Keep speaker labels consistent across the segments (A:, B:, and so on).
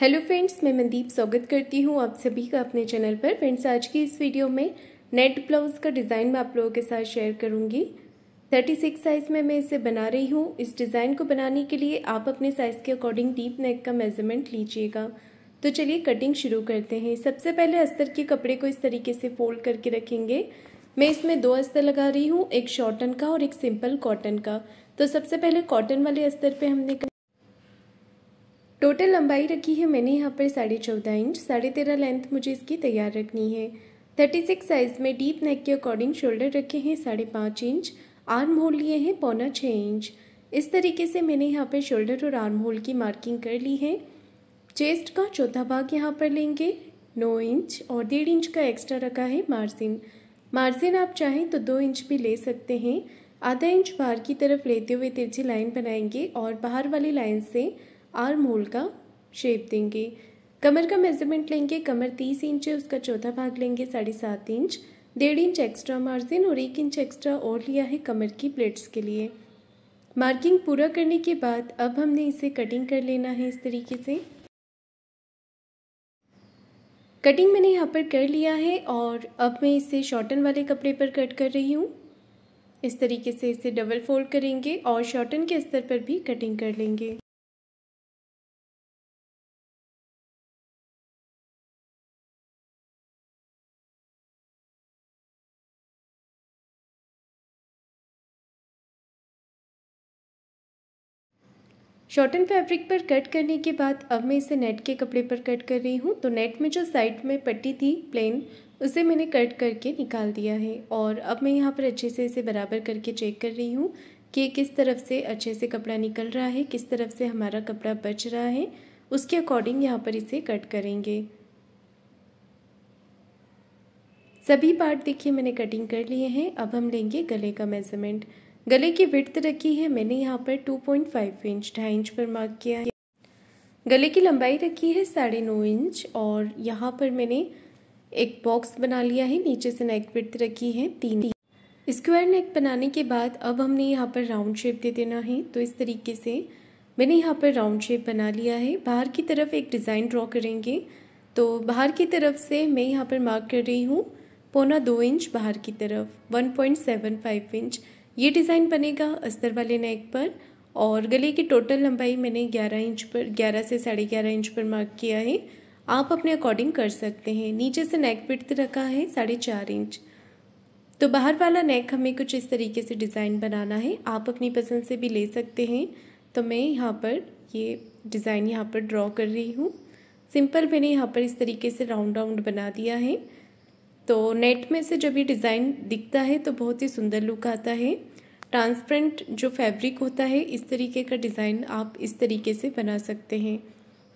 A: hello friends मैं मनदीप स्वागत करती हूँ आप सभी का अपने चैनल पर फ्रेंड्स आज की इस वीडियो में नेट ब्लाउज़ का डिज़ाइन मैं आप लोगों के साथ शेयर करूँगी 36 साइज़ में मैं इसे बना रही हूँ इस डिज़ाइन को बनाने के लिए आप अपने साइज़ के अकॉर्डिंग डीप नेक का मेजरमेंट लीजिएगा तो चलिए कटिंग शुरू करते हैं सबसे पहले अस्तर के कपड़े को इस तरीके से फोल्ड करके रखेंगे मैं इसमें दो अस्तर लगा रही हूँ एक शॉर्टन का और एक सिंपल कॉटन का तो सबसे पहले कॉटन वाले अस्तर पर हमने टोटल लंबाई रखी है मैंने यहाँ पर साढ़े चौदह इंच साढ़े तेरह लेंथ मुझे इसकी तैयार रखनी है थर्टी सिक्स साइज़ में डीप नेक के अकॉर्डिंग शोल्डर रखे हैं साढ़े पाँच इंच आर्म होल लिए हैं पौना छः इंच इस तरीके से मैंने यहाँ पर शोल्डर और आर्म होल की मार्किंग कर ली है चेस्ट का चौथा भाग यहाँ पर लेंगे नौ इंच और डेढ़ इंच का एक्स्ट्रा रखा है मार्जिन मार्जिन आप चाहें तो दो इंच भी ले सकते हैं आधा इंच बाहर की तरफ लेते हुए तिरछी लाइन बनाएंगे और बाहर वाली लाइन से आर्म होल का शेप देंगे कमर का मेजरमेंट लेंगे कमर तीस इंच है उसका चौथा भाग लेंगे साढ़े सात इंच डेढ़ इंच एक्स्ट्रा मार्जिन और एक इंच एक्स्ट्रा और लिया है कमर की प्लेट्स के लिए मार्किंग पूरा करने के बाद अब हमने इसे कटिंग कर लेना है इस तरीके से कटिंग मैंने यहाँ पर कर लिया है और अब मैं इसे शॉर्टन वाले कपड़े पर कट कर रही हूँ इस तरीके से इसे डबल फोल्ड करेंगे और शॉर्टन के स्तर पर भी कटिंग कर लेंगे शॉर्टन फैब्रिक पर कट करने के बाद अब मैं इसे नेट के कपड़े पर कट कर रही हूँ तो नेट में जो साइड में पट्टी थी प्लेन उसे मैंने कट करके निकाल दिया है और अब मैं यहाँ पर अच्छे से इसे बराबर करके चेक कर रही हूँ कि किस तरफ से अच्छे से कपड़ा निकल रहा है किस तरफ से हमारा कपड़ा बच रहा है उसके अकॉर्डिंग यहाँ पर इसे कट करेंगे सभी पार्ट देखिए मैंने कटिंग कर लिए हैं अब हम लेंगे गले का मेज़रमेंट गले की विड्थ रखी है मैंने यहाँ पर 2.5 इंच ढाई इंच पर मार्क किया है गले की लंबाई रखी है साढ़े नौ इंच और यहाँ पर मैंने एक बॉक्स बना लिया है नीचे से नेक विड्थ रखी है तीन स्क्वायर नेक बनाने के बाद अब हमने यहाँ पर राउंड शेप दे देना है तो इस तरीके से मैंने यहाँ पर राउंड शेप बना लिया है बाहर की तरफ एक डिज़ाइन ड्रॉ करेंगे तो बाहर की तरफ से मैं यहाँ पर मार्क कर रही हूँ पौना दो इंच बाहर की तरफ 1.75 इंच ये डिज़ाइन बनेगा अस्तर वाले नेक पर और गले की टोटल लंबाई मैंने 11 इंच पर 11 से साढ़े ग्यारह इंच पर मार्क किया है आप अपने अकॉर्डिंग कर सकते हैं नीचे से नेक पिट रखा है साढ़े चार इंच तो बाहर वाला नेक हमें कुछ इस तरीके से डिज़ाइन बनाना है आप अपनी पसंद से भी ले सकते हैं तो मैं यहाँ पर ये डिज़ाइन यहाँ पर ड्रॉ कर रही हूँ सिंपल मैंने यहाँ पर इस तरीके से राउंड राउंड बना दिया है तो नेट में से जब ये डिज़ाइन दिखता है तो बहुत ही सुंदर लुक आता है ट्रांसपेरेंट जो फैब्रिक होता है इस तरीके का डिज़ाइन आप इस तरीके से बना सकते हैं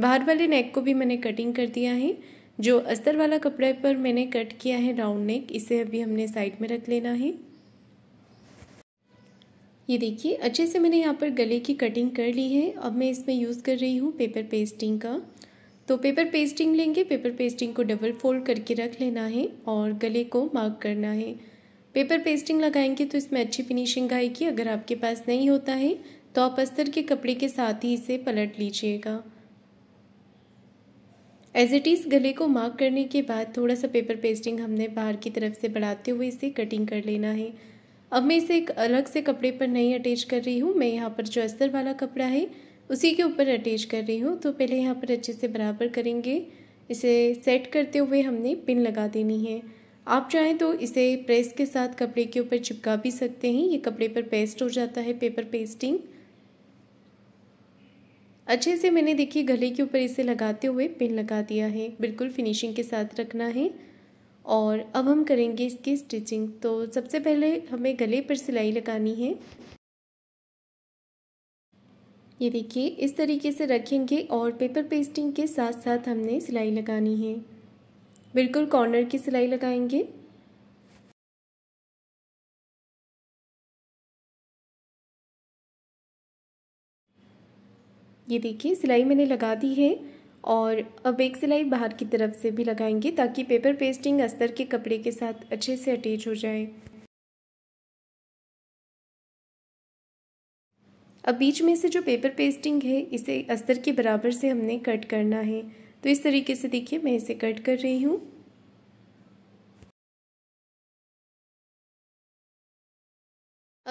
A: बाहर वाले नेक को भी मैंने कटिंग कर दिया है जो अस्तर वाला कपड़े पर मैंने कट किया है राउंड नेक इसे अभी हमने साइड में रख लेना है ये देखिए अच्छे से मैंने यहाँ पर गले की कटिंग कर ली है अब मैं इसमें यूज़ कर रही हूँ पेपर पेस्टिंग का तो पेपर पेस्टिंग लेंगे पेपर पेस्टिंग को डबल फोल्ड करके रख लेना है और गले को मार्क करना है पेपर पेस्टिंग लगाएंगे तो इसमें अच्छी फिनिशिंग आएगी अगर आपके पास नहीं होता है तो आप अस्तर के कपड़े के साथ ही इसे पलट लीजिएगा एज इट इज़ गले को मार्क करने के बाद थोड़ा सा पेपर पेस्टिंग हमने बाहर की तरफ से बढ़ाते हुए इसे कटिंग कर लेना है अब मैं इसे एक अलग से कपड़े पर नहीं अटैच कर रही हूँ मैं यहाँ पर जो अस्तर वाला कपड़ा है उसी के ऊपर अटैच कर रही हूँ तो पहले यहाँ पर अच्छे से बराबर करेंगे इसे सेट करते हुए हमने पिन लगा देनी है आप चाहें तो इसे प्रेस के साथ कपड़े के ऊपर चिपका भी सकते हैं ये कपड़े पर पेस्ट हो जाता है पेपर पेस्टिंग अच्छे से मैंने देखिए गले के ऊपर इसे लगाते हुए पिन लगा दिया है बिल्कुल फिनिशिंग के साथ रखना है और अब हम करेंगे इसकी स्टिचिंग तो सबसे पहले हमें गले पर सिलाई लगानी है ये देखिए इस तरीके से रखेंगे और पेपर पेस्टिंग के साथ साथ हमने सिलाई लगानी है बिल्कुल कॉर्नर की सिलाई लगाएंगे ये देखिए सिलाई मैंने लगा दी है और अब एक सिलाई बाहर की तरफ से भी लगाएंगे ताकि पेपर पेस्टिंग अस्तर के कपड़े के साथ
B: अच्छे से अटैच हो जाए
A: अब बीच में से जो पेपर पेस्टिंग है इसे अस्तर के बराबर से हमने कट करना है तो इस तरीके से देखिए मैं इसे कट कर रही हूँ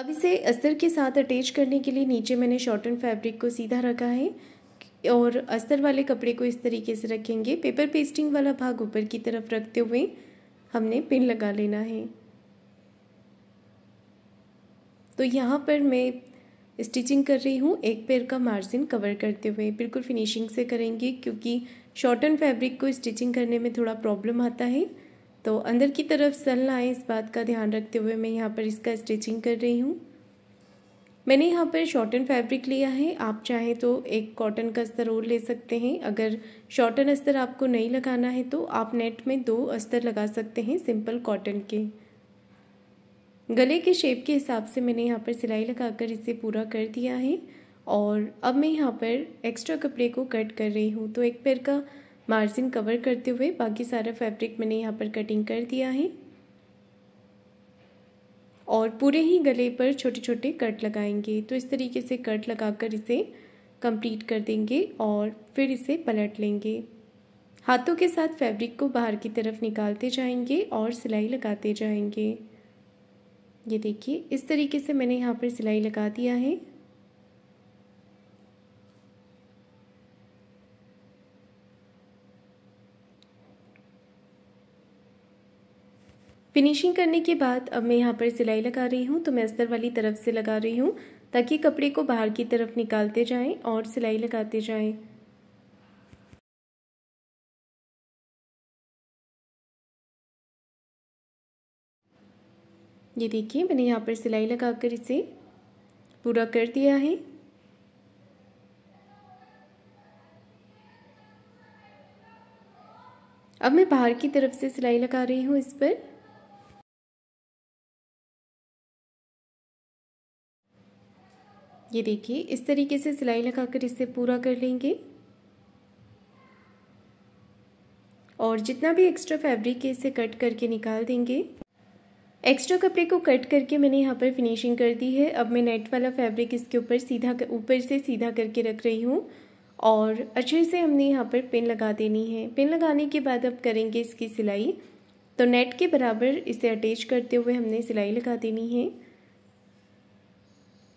B: अब इसे अस्तर के साथ अटैच
A: करने के लिए नीचे मैंने शॉर्टन फैब्रिक को सीधा रखा है और अस्तर वाले कपड़े को इस तरीके से रखेंगे पेपर पेस्टिंग वाला भाग ऊपर की तरफ रखते हुए हमने पिन लगा लेना है तो यहाँ पर मैं स्टिचिंग कर रही हूँ एक पैर का मार्जिन कवर करते हुए बिल्कुल फिनिशिंग से करेंगे क्योंकि शॉर्टन फैब्रिक को स्टिचिंग करने में थोड़ा प्रॉब्लम आता है तो अंदर की तरफ सल ना आए इस बात का ध्यान रखते हुए मैं यहाँ पर इसका स्टिचिंग कर रही हूँ मैंने यहाँ पर शॉर्टन फैब्रिक लिया है आप चाहें तो एक कॉटन का अस्तर और ले सकते हैं अगर शॉर्टन अस्तर आपको नहीं लगाना है तो आप नेट में दो अस्तर लगा सकते हैं सिंपल कॉटन के गले के शेप के हिसाब से मैंने यहाँ पर सिलाई लगाकर इसे पूरा कर दिया है और अब मैं यहाँ पर एक्स्ट्रा कपड़े को कट कर रही हूँ तो एक पैर का मार्जिन कवर करते हुए बाकी सारा फैब्रिक मैंने यहाँ पर कटिंग कर दिया है और पूरे ही गले पर छोटे छोटे कट लगाएंगे तो इस तरीके से कट लगाकर इसे कंप्लीट कर देंगे और फिर इसे पलट लेंगे हाथों के साथ फैब्रिक को बाहर की तरफ निकालते जाएंगे और सिलाई लगाते जाएंगे ये देखिए इस तरीके से मैंने यहाँ पर सिलाई लगा दिया है फिनिशिंग करने के बाद अब मैं यहाँ पर सिलाई लगा रही हूँ तो मैं अस्तर वाली तरफ से लगा रही हूँ ताकि कपड़े को बाहर की तरफ निकालते जाएं और सिलाई लगाते जाएं ये देखिए मैंने यहाँ पर सिलाई लगाकर इसे पूरा कर दिया है अब मैं बाहर की तरफ से सिलाई लगा रही हूँ इस पर ये देखिए इस तरीके से सिलाई लगाकर इसे पूरा कर लेंगे और जितना भी एक्स्ट्रा फैब्रिक है इसे कट करके निकाल देंगे एक्स्ट्रा कपड़े को कट करके मैंने यहाँ पर फिनिशिंग कर दी है अब मैं नेट वाला फैब्रिक इसके ऊपर सीधा ऊपर से सीधा करके रख रही हूँ और अच्छे से हमने यहाँ पर पिन लगा देनी है पिन लगाने के बाद अब करेंगे इसकी सिलाई तो नेट के बराबर इसे अटैच करते हुए हमने सिलाई लगा देनी है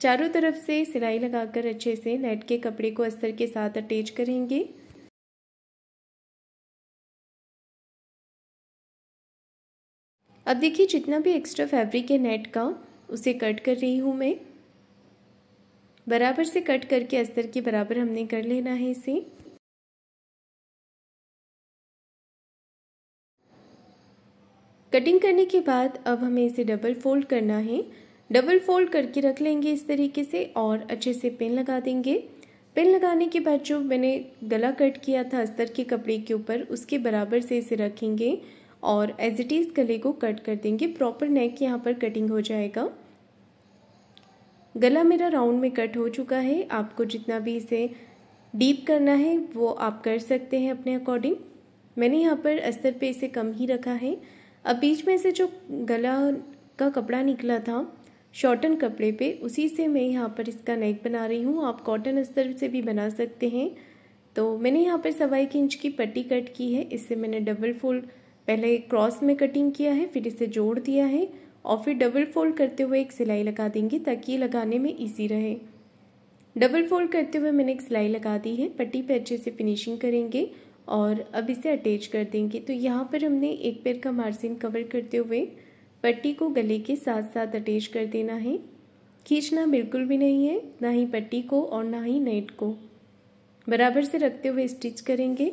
A: चारों तरफ से सिलाई लगाकर अच्छे से नेट के कपड़े को अस्तर के साथ अटैच करेंगे अब देखिए जितना भी एक्स्ट्रा फैब्रिक है नेट का उसे कट कर रही हूँ मैं बराबर से कट करके अस्तर के बराबर हमने कर लेना है इसे
B: कटिंग करने के
A: बाद अब हमें इसे डबल फोल्ड करना है डबल फोल्ड करके रख लेंगे इस तरीके से और अच्छे से पिन लगा देंगे पिन लगाने के बाद जो मैंने गला कट किया था अस्तर के कपड़े के ऊपर उसके बराबर से इसे रखेंगे और एज इट इज़ गले को कट कर देंगे प्रॉपर नेक यहाँ पर कटिंग हो जाएगा गला मेरा राउंड में कट हो चुका है आपको जितना भी इसे डीप करना है वो आप कर सकते हैं अपने अकॉर्डिंग मैंने यहाँ पर अस्तर पे इसे कम ही रखा है अब बीच में से जो गला का कपड़ा निकला था शॉर्टन कपड़े पे उसी से मैं यहाँ पर इसका नेक बना रही हूँ आप कॉटन अस्तर से भी बना सकते हैं तो मैंने यहाँ पर सवा एक इंच की पट्टी कट की है इससे मैंने डबल फोल्ड पहले क्रॉस में कटिंग किया है फिर इसे जोड़ दिया है और फिर डबल फोल्ड करते हुए एक सिलाई लगा देंगे ताकि ये लगाने में ईजी रहे डबल फोल्ड करते हुए मैंने एक सिलाई लगा दी है पट्टी पे अच्छे से फिनिशिंग करेंगे और अब इसे अटैच कर देंगे तो यहाँ पर हमने एक पैर का मार्जिन कवर करते हुए पट्टी को गले के साथ साथ अटैच कर देना है खींचना बिल्कुल भी नहीं है ना ही पट्टी को और ना ही नेट को बराबर से रखते हुए स्टिच करेंगे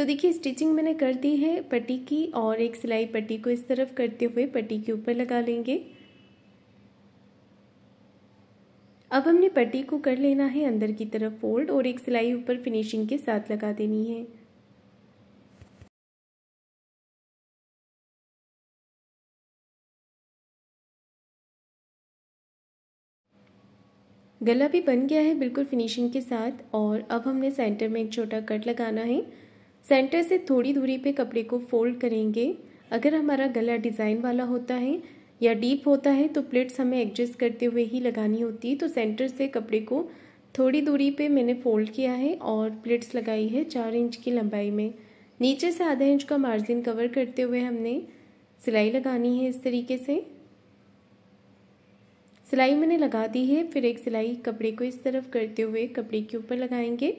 A: तो देखिए स्टिचिंग मैंने कर दी है पट्टी की और एक सिलाई पट्टी को इस तरफ करते हुए पट्टी के ऊपर लगा लेंगे अब हमने पट्टी को कर लेना है अंदर की तरफ फोल्ड और एक सिलाई ऊपर फिनिशिंग के साथ लगा देनी है गला भी बन गया है बिल्कुल फिनिशिंग के साथ और अब हमने सेंटर में एक छोटा कट लगाना है सेंटर से थोड़ी दूरी पे कपड़े को फोल्ड करेंगे अगर हमारा गला डिज़ाइन वाला होता है या डीप होता है तो प्लेट्स हमें एडजस्ट करते हुए ही लगानी होती है तो सेंटर से कपड़े को थोड़ी दूरी पे मैंने फोल्ड किया है और प्लेट्स लगाई है चार इंच की लंबाई में नीचे से आधा इंच का मार्जिन कवर करते हुए हमने सिलाई लगानी है इस तरीके से सिलाई मैंने लगा दी है फिर एक सिलाई कपड़े को इस तरफ करते हुए कपड़े के ऊपर लगाएंगे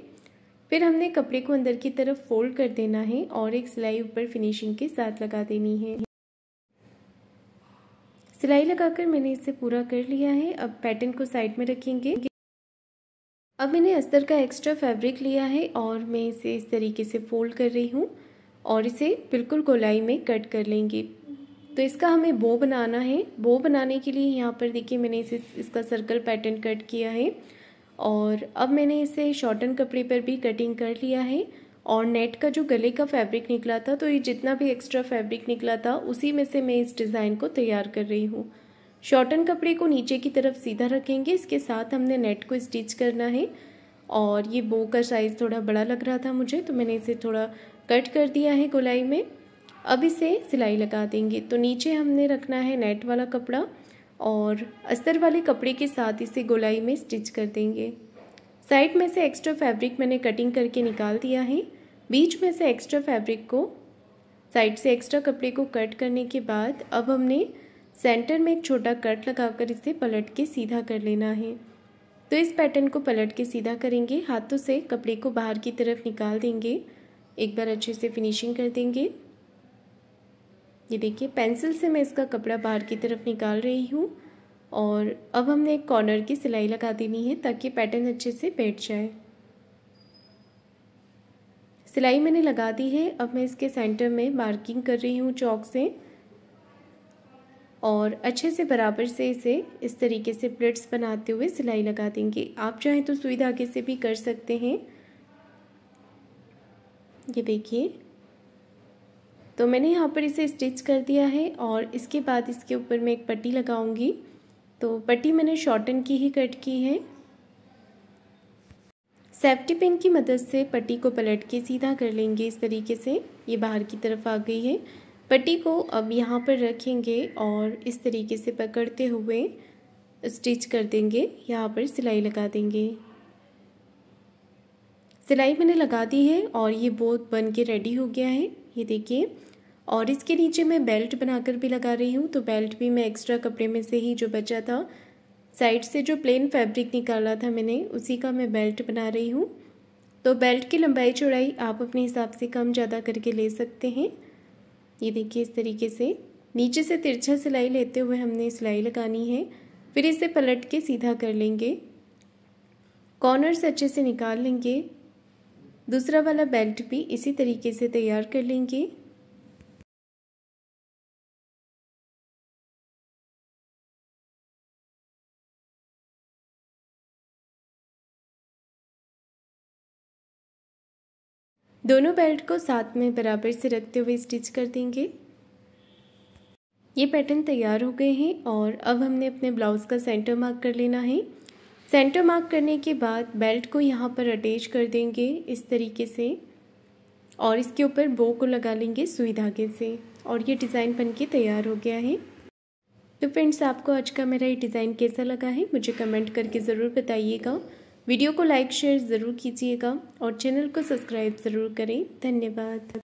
A: फिर हमने कपड़े को अंदर की तरफ फोल्ड कर देना है और एक सिलाई ऊपर फिनिशिंग के साथ लगा देनी है सिलाई लगाकर मैंने इसे पूरा कर लिया है अब पैटर्न को साइड में रखेंगे अब मैंने अस्तर का एक्स्ट्रा फैब्रिक लिया है और मैं इसे इस तरीके से फोल्ड कर रही हूँ और इसे बिल्कुल गोलाई में कट कर लेंगे तो इसका हमें बो बनाना है बो बनाने के लिए यहाँ पर देखिए मैंने इसे इसका सर्कल पैटर्न कट किया है और अब मैंने इसे शॉर्टन कपड़े पर भी कटिंग कर लिया है और नेट का जो गले का फैब्रिक निकला था तो ये जितना भी एक्स्ट्रा फैब्रिक निकला था उसी में से मैं इस डिज़ाइन को तैयार कर रही हूँ शॉर्टन कपड़े को नीचे की तरफ सीधा रखेंगे इसके साथ हमने नेट को स्टिच करना है और ये बो का साइज़ थोड़ा बड़ा लग रहा था मुझे तो मैंने इसे थोड़ा कट कर दिया है गुलाई में अब इसे सिलाई लगा देंगे तो नीचे हमने रखना है नेट वाला कपड़ा और अस्तर वाले कपड़े के साथ इसे गोलाई में स्टिच कर देंगे साइड में से एक्स्ट्रा फैब्रिक मैंने कटिंग करके निकाल दिया है बीच में से एक्स्ट्रा फैब्रिक को साइड से एक्स्ट्रा कपड़े को कट करने के बाद अब हमने सेंटर में एक छोटा कट लगाकर इसे पलट के सीधा कर लेना है तो इस पैटर्न को पलट के सीधा करेंगे हाथों से कपड़े को बाहर की तरफ निकाल देंगे एक बार अच्छे से फिनिशिंग कर देंगे ये देखिए पेंसिल से मैं इसका कपड़ा बाहर की तरफ निकाल रही हूँ और अब हमने एक कॉर्नर की सिलाई लगा देनी है ताकि पैटर्न अच्छे से बैठ जाए सिलाई मैंने लगा दी है अब मैं इसके सेंटर में मार्किंग कर रही हूँ चौक से और अच्छे से बराबर से इसे इस तरीके से प्लेट्स बनाते हुए सिलाई लगा देंगे आप चाहें तो सुई धागे से भी कर सकते हैं ये देखिए तो मैंने यहाँ पर इसे स्टिच कर दिया है और इसके बाद इसके ऊपर मैं एक पट्टी लगाऊंगी तो पट्टी मैंने शॉर्टन की ही कट की है सेफ्टी पिन की मदद से पट्टी को पलट के सीधा कर लेंगे इस तरीके से ये बाहर की तरफ आ गई है पट्टी को अब यहाँ पर रखेंगे और इस तरीके से पकड़ते हुए स्टिच कर देंगे यहाँ पर सिलाई लगा देंगे सिलाई मैंने लगा दी है और ये बोध बन के रेडी हो गया है ये देखिए और इसके नीचे मैं बेल्ट बनाकर भी लगा रही हूँ तो बेल्ट भी मैं एक्स्ट्रा कपड़े में से ही जो बचा था साइड से जो प्लेन फैब्रिक निकाला था मैंने उसी का मैं बेल्ट बना रही हूँ तो बेल्ट की लंबाई चौड़ाई आप अपने हिसाब से कम ज़्यादा करके ले सकते हैं ये देखिए इस तरीके से नीचे से तिरछा सिलाई लेते हुए हमने सिलाई लगानी है फिर इसे पलट के सीधा कर लेंगे कॉर्नर्स अच्छे से निकाल लेंगे दूसरा वाला बेल्ट भी इसी तरीके से तैयार कर लेंगे
B: दोनों बेल्ट
A: को साथ में बराबर से रखते हुए स्टिच कर देंगे ये पैटर्न तैयार हो गए हैं और अब हमने अपने ब्लाउज़ का सेंटर मार्क कर लेना है सेंटर मार्क करने के बाद बेल्ट को यहाँ पर अटैच कर देंगे इस तरीके से और इसके ऊपर बो को लगा लेंगे सुई धागे से और ये डिज़ाइन बन के तैयार हो गया है तो फ्रेंड्स आपको आज का मेरा ये डिज़ाइन कैसा लगा है मुझे कमेंट करके ज़रूर बताइएगा वीडियो को लाइक शेयर ज़रूर कीजिएगा और चैनल को सब्सक्राइब ज़रूर करें
B: धन्यवाद